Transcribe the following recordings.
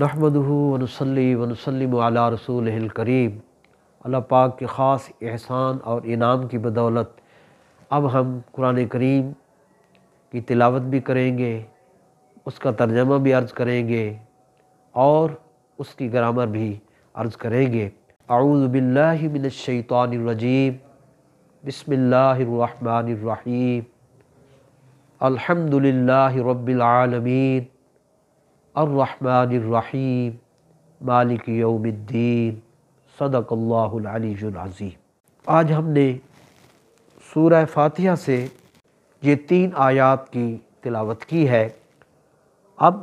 नहमदहू वनसली वनसलम अला रसूल करीम अल्लाह पाक के ख़ास एहसान और इनाम की बदौलत अब हम कुरान करीम की तिलावत भी करेंगे उसका तर्जमा भी अर्ज़ करेंगे और उसकी ग्रामर भी अर्ज़ करेंगे आऊज़बिल्लिमिनशैतानरजीम बसमिल्लर अल्हम्दुलिल्लाहि रब्बिल आलमीन अर्रहमानिर्रहीम मालिक यौमुद्दीन सदकल्लाज़ीम आज हमने सूरह फातिहा से ये तीन आयात की तिलावत की है अब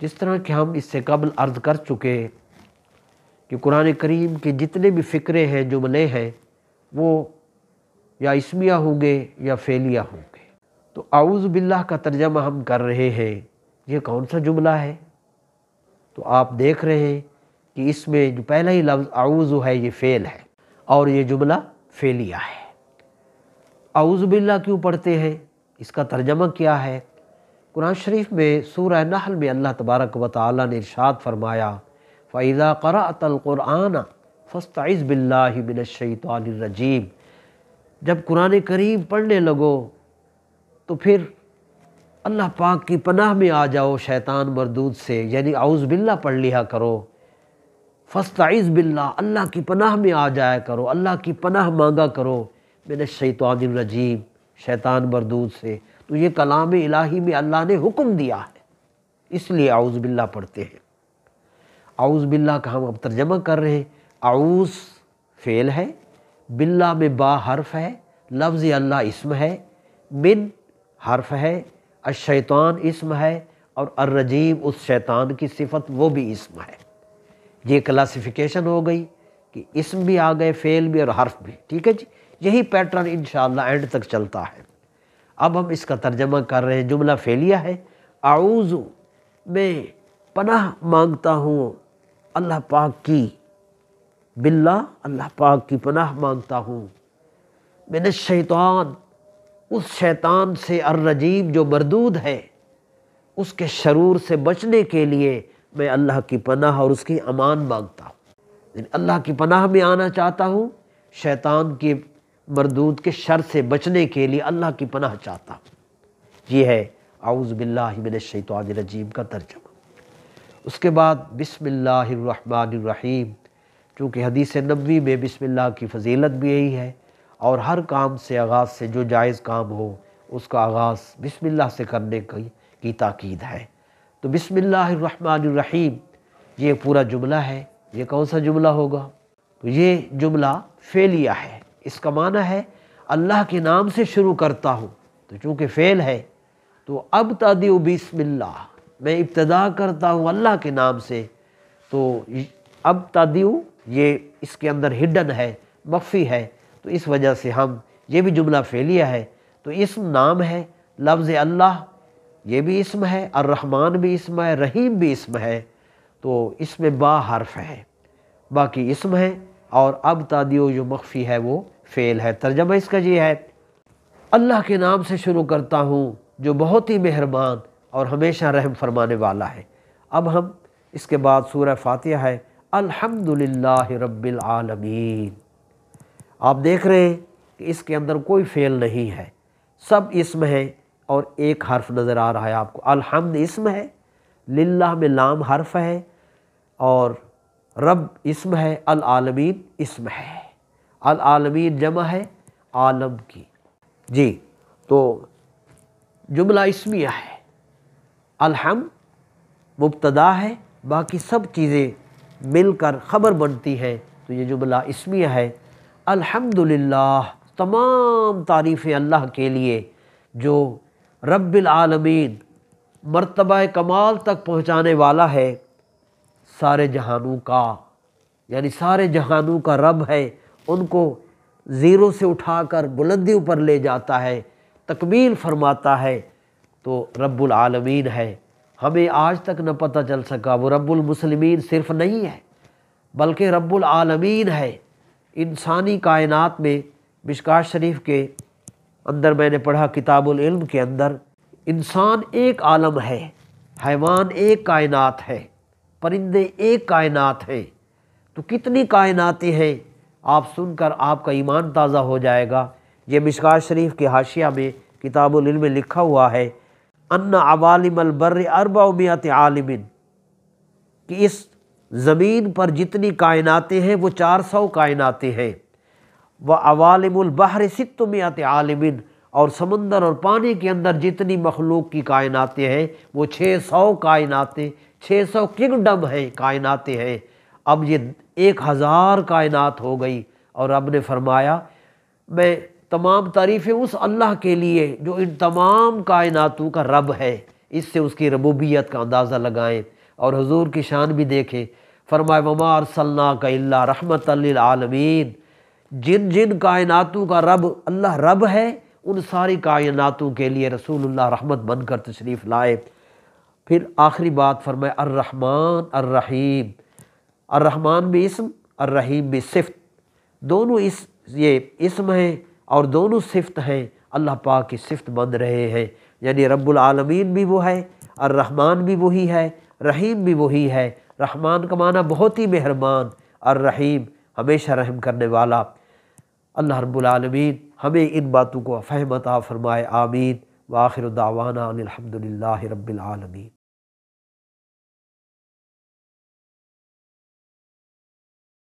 जिस तरह के हम इससे कबल अर्ज कर चुके कि कुरान करीम के जितने भी फ़िक्रे हैं जुमले हैं वो या इसमिया होंगे या फेलिया होंगे तो आउज़ बिल्ला का तर्जमा हम कर रहे हैं ये कौन सा जुमला है तो आप देख रहे हैं कि इसमें जो पहला ही लफ्ज़ आउज़ है ये फ़ेल है और ये जुमला फेलिया है बिल्ला क्यों पढ़ते हैं इसका तर्जमा क्या है कुरान शरीफ में सूर नहल में अल्लाह तबारक व ताली ने इरशाद फरमाया फ़ैज़ा करातलक़ुराना बिल्ला बिल्लाशैतरजीम जब कुरान करीम पढ़ने लगो तो फिर अल्लाह पाक की पनाह में आ जाओ शैतान मरदूद से यानी आउज़ बिल्ला पढ़ लिया करो फ़स्ताइज़ बिल्ला अल्लाह की पनाह में आ जाया करो अल्लाह की पनाह मांगा करो मैंने शैतानरजीम शैतान मरदूद से तो ये कलाम इलाही में अल्लाह ने हुक्म दिया है इसलिए आउज़ बिल्ला पढ़ते हैं आउज़ बिल्ला का हम अब तर्जमा कर रहे हैं आउस फ़ेल है बिल्ला में बा हर्फ है लफ्ज़ अल्लाह इसम है मिन हर्फ है अशैतान इसम है और अर्रजीब उस शैतान की सिफत वो भी इसम है ये क्लासिफिकेशन हो गई कि इसम भी आ गए फेल भी और हर्फ भी ठीक है जी यही पैटर्न इन एंड तक चलता है अब हम इसका तर्जमा कर रहे हैं जुमला फेलिया है आऊज़ु मैं पनाह मांगता हूँ अल्लाह पाक की बिल्ला अल्लाह पाक की पनाह मांगता हूँ मैंने शैतान उस शैतान से अर्रजीब जो मरदूद है उसके शरूर से बचने के लिए मैं अल्लाह की पनाह और उसकी अमान मांगता हूँ अल्लाह की पनाह में आना चाहता हूँ शैतान के मरदूद के शर से बचने के लिए अल्लाह की पनाह चाहता हूँ ये है आउज़ आउज़बिल्लिमिन रजीम का तर्जमा उसके बाद बसमिल्लर रहीम चूँकि हदीस नबी में बिसमिल्ल की फजीलत भी यही है और हर काम से आगाज़ से जो जायज़ काम हो उसका आगाज़ बिस्मिल्लाह से करने की, की ताक़ीद है तो बिसमीम ये पूरा जुमला है ये कौन सा जुमला होगा तो ये जुमला फेलिया है इसका माना है अल्लाह के नाम से शुरू करता हूँ तो चूँकि फ़ेल है तो अब तदी बिसमिल्ला मैं इब्तदा करता हूँ अल्लाह के नाम से तो अब तदी ये इसके अंदर हिडन है मफ़ी है तो इस वजह से हम ये भी जुमला फेलिया है तो इसम नाम है लफ्ज़ अल्लाह ये भी इसम है और रहमान भी इसम है रहीम भी इसम है तो इसमें बा हर्फ है बाकी इसम है और अब तादियो जो मख्फी है वो फ़ेल है तर्जमा इसका ये है अल्लाह के नाम से शुरू करता हूँ जो बहुत ही मेहरबान और हमेशा रहम फरमाने वाला है अब हम इसके बाद सूर्य फातिहा है अल्हम्दुलिल्लाह रब्बिल आलमीन आप देख रहे हैं कि इसके अंदर कोई फेल नहीं है सब इसम है और एक हर्फ नज़र आ रहा है आपको अलहमद इसम है लिल्लाह में लाम हर्फ है और रब इसम है अल आलमीन इसम है अल आलमीन जमा है आलम की जी तो जुमला इसमिया है अलहम मुबतदा है बाकी सब चीज़ें मिलकर ख़बर बनती हैं तो ये जुमला इसमिया है अल्हम्दुलिल्लाह तमाम तारीफ़ अल्लाह के लिए जो रब्बिलआलमीन मरतबा कमाल तक पहुँचाने वाला है सारे जहानों का यानी सारे जहानों का रब है उनको ज़ीरो से उठाकर बुलंदी पर ले जाता है तकमील फरमाता है तो रब्बुल आलमीन है हमें आज तक न पता चल सका वो रब्बुल सिर्फ़ नहीं है बल्कि रब्बुल आलमीन है इंसानी कायनात में मिशका शरीफ के अंदर मैंने पढ़ा किताबुल इल्म के अंदर इंसान एक आलम है हैवान एक कायनात है परिंदे एक कायनात हैं तो कितनी कायनातें हैं आप सुनकर आपका ईमान ताज़ा हो जाएगा ये मिशका शरीफ के हाशिया में किताबुल इल्म में लिखा हुआ है अन्ना आवालम बर्र अरबा उमियात आलमिन कि इस ज़मीन पर जितनी कायनातें हैं वो चार सौ कायनाते हैं व सित सितमियात आलमिन और समंदर और पानी के अंदर जितनी मखलूक की कायनातें हैं वो छः सौ कायनाते छः सौ किंगडम हैं कायनाते हैं अब ये एक हज़ार कायनात हो गई और अब ने फरमाया मैं तमाम तारीफ़ें उस अल्लाह के लिए जो इन तमाम कायनातों का रब है इससे उसकी रबूबियत का अंदाज़ा लगाएं और हजूर की शान भी देखें फरमाए वमार सल्ला का रहमत आलमीन जिन जिन कायनातों का रब अल्लाह रब है उन सारी कायनातों के लिए रसूलुल्लाह रहमत बनकर तशरीफ़ लाए फिर आखिरी बात फरमाए अर्रहमान अर्रहीम अर्रहमान भी इसम अर्रहीम भी सिफ्त दोनों इस ये इसम हैं और दोनों सिफ्त हैं अल्लाह पाक की सिफ्त बन रहे हैं यानी रब्बुल आलमीन भी वो है अर्रहमान भी वही है रहीम भी वही है रहमान का माना बहुत ही मेहरबान और रहीम हमेशा रहम करने वाला अल्लाह रब्बुलमीन हमें इन बातों को फ़हमता फ़रमाए आमीन आखिर दावाना अलहमदिल्ला रबालमीन